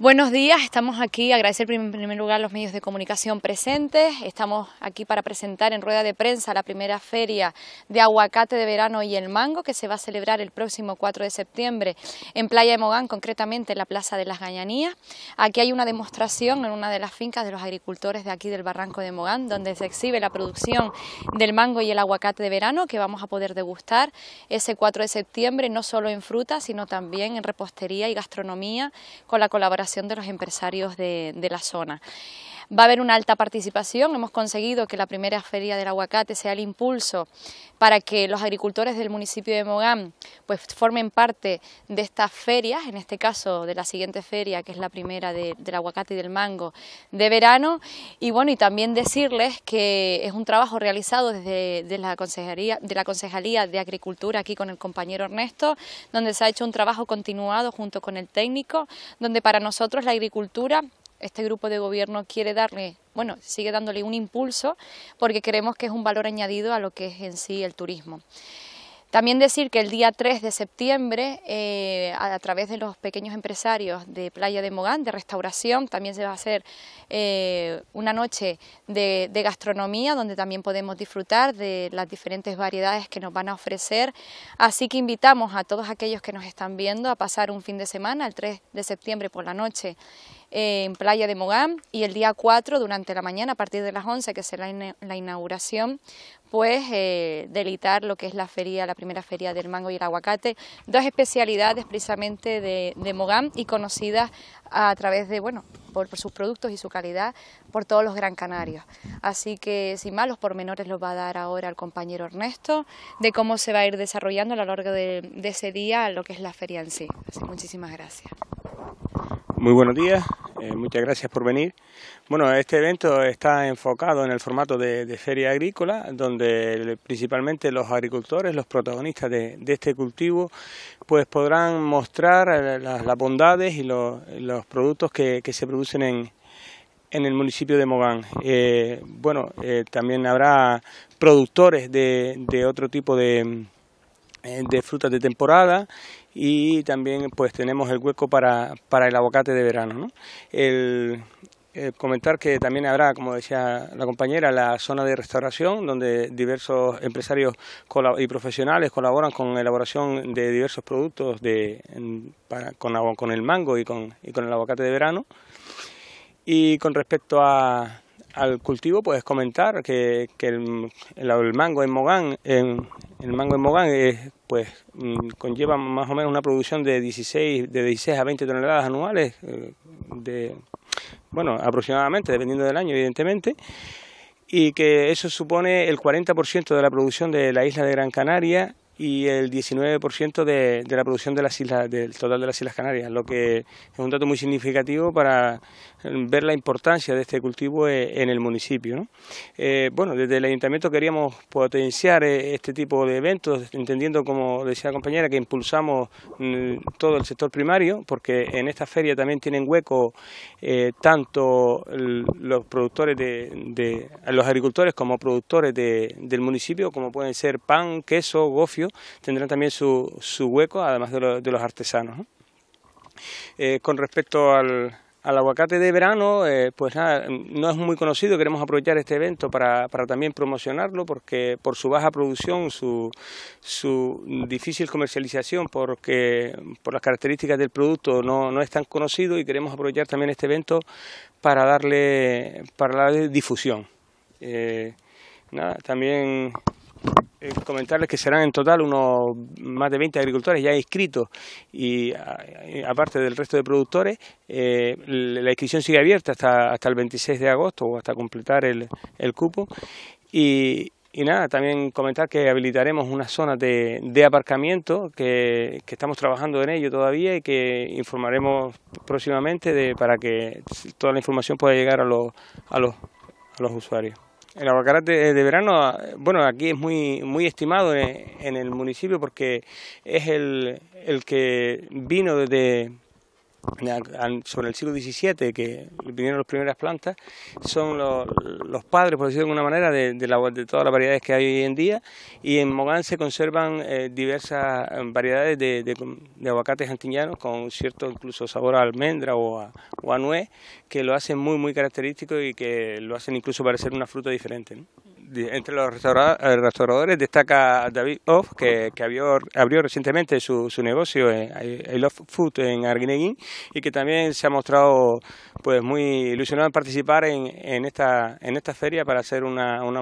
Buenos días, estamos aquí. Agradecer en primer lugar a los medios de comunicación presentes. Estamos aquí para presentar en rueda de prensa la primera feria de aguacate de verano y el mango que se va a celebrar el próximo 4 de septiembre en Playa de Mogán, concretamente en la Plaza de las Gañanías. Aquí hay una demostración en una de las fincas de los agricultores de aquí del Barranco de Mogán, donde se exhibe la producción del mango y el aguacate de verano que vamos a poder degustar ese 4 de septiembre, no solo en fruta, sino también en repostería y gastronomía con la colaboración de los empresarios de la zona. Va a haber una alta participación. Hemos conseguido que la primera feria del aguacate sea el impulso para que los agricultores del municipio de Mogán pues, formen parte de estas ferias, en este caso de la siguiente feria, que es la primera de, del aguacate y del mango de verano. Y bueno, y también decirles que es un trabajo realizado desde la, consejería, de la Concejalía de Agricultura, aquí con el compañero Ernesto, donde se ha hecho un trabajo continuado junto con el técnico, donde para nosotros la agricultura este grupo de gobierno quiere darle, bueno, sigue dándole un impulso porque creemos que es un valor añadido a lo que es en sí el turismo. También decir que el día 3 de septiembre, eh, a, través de los pequeños empresarios de Playa de Mogán, de restauración, también se va a hacer eh, una noche de, de, gastronomía donde también podemos disfrutar de las diferentes variedades que nos van a ofrecer. Así que invitamos a todos aquellos que nos están viendo a pasar un fin de semana, el 3 de septiembre por la noche, en Playa de Mogán y el día 4 durante la mañana a partir de las 11 que será la inauguración pues eh, delitar lo que es la feria, la primera feria del mango y el aguacate, dos especialidades precisamente de, Mogán y conocidas a través de, bueno, por, sus productos y su calidad por todos los Gran Canarios. Así que sin más, los pormenores los va a dar ahora el compañero Ernesto de cómo se va a ir desarrollando a lo largo de, ese día lo que es la feria en sí. muchísimas gracias. Muy buenos días, eh, muchas gracias por venir. Bueno, este evento está enfocado en el formato de, feria agrícola, donde principalmente los agricultores, los protagonistas de, este cultivo, pues podrán mostrar las, bondades y los, productos que, se producen en, en el municipio de Mogán. Eh, bueno, eh, también habrá productores de, otro tipo de, de frutas de temporada y también pues tenemos el hueco para, el aguacate de verano. El, eh, comentar que también habrá, como decía la compañera, la zona de restauración, donde diversos empresarios y profesionales colaboran con elaboración de diversos productos de, con, con, el mango y con, y con el aguacate de verano. Y con respecto a, al cultivo, puedes comentar que, el, mango en Mogán el mango en Mogán es, eh, pues, mm, conlleva más o menos una producción de 16, de 16 a 20 toneladas anuales, eh, de, bueno, aproximadamente, dependiendo del año, evidentemente, y que eso supone el 40% de la producción de la isla de Gran Canaria y el 19% de, de, la producción de las islas, del total de las Islas Canarias, lo que es un dato muy significativo para eh, ver la importancia de este cultivo e, en el municipio. Eh, bueno, desde el ayuntamiento queríamos potenciar eh, este tipo de eventos, entendiendo, como decía la compañera, que impulsamos mm, todo el sector primario, porque en esta feria también tienen hueco tanto los productores de, los agricultores como productores del municipio, como pueden ser pan, queso, gofio, tendrán también su, hueco, además de, los artesanos. Eh, con respecto al, aguacate de verano, eh, pues nada, no es muy conocido, queremos aprovechar este evento para, también promocionarlo, porque por su baja producción, su, su difícil comercialización, porque por las características del producto no, es tan conocido y queremos aprovechar también este evento para darle, para darle difusión. Eh, nada, también eh, comentarles que serán en total unos más de 20 agricultores ya inscritos y aparte del resto de productores, eh, la inscripción sigue abierta hasta, hasta el 26 de agosto o hasta completar el, cupo. Y, nada, también comentar que habilitaremos una zona de, de aparcamiento que, que, estamos trabajando en ello todavía y que informaremos próximamente de, para que toda la información pueda llegar a los, a los, a los usuarios. El aguacate eh, de, verano, ah, bueno, aquí es muy, muy estimado en, el municipio porque es el, el que vino desde sobre el siglo XVII que vinieron las primeras plantas, son los, padres, por decirlo de alguna manera, de, todas las variedades que hay hoy en día y en Mogán se conservan eh, diversas eh, variedades de, aguacates antillanos con cierto incluso sabor a almendra o a, nuez que lo hacen muy muy característico y que lo hacen incluso parecer una fruta diferente entre los eh, restauradores destaca David Off, que, abrió, recientemente su, negocio, I Love Food, en Arguineguín, y que también se ha mostrado pues muy ilusionado en participar en, esta, en esta feria para hacer una, una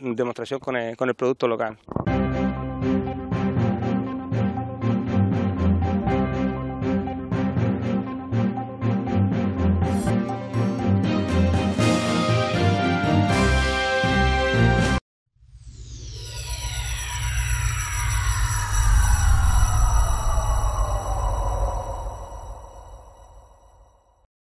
demostración con con el producto local.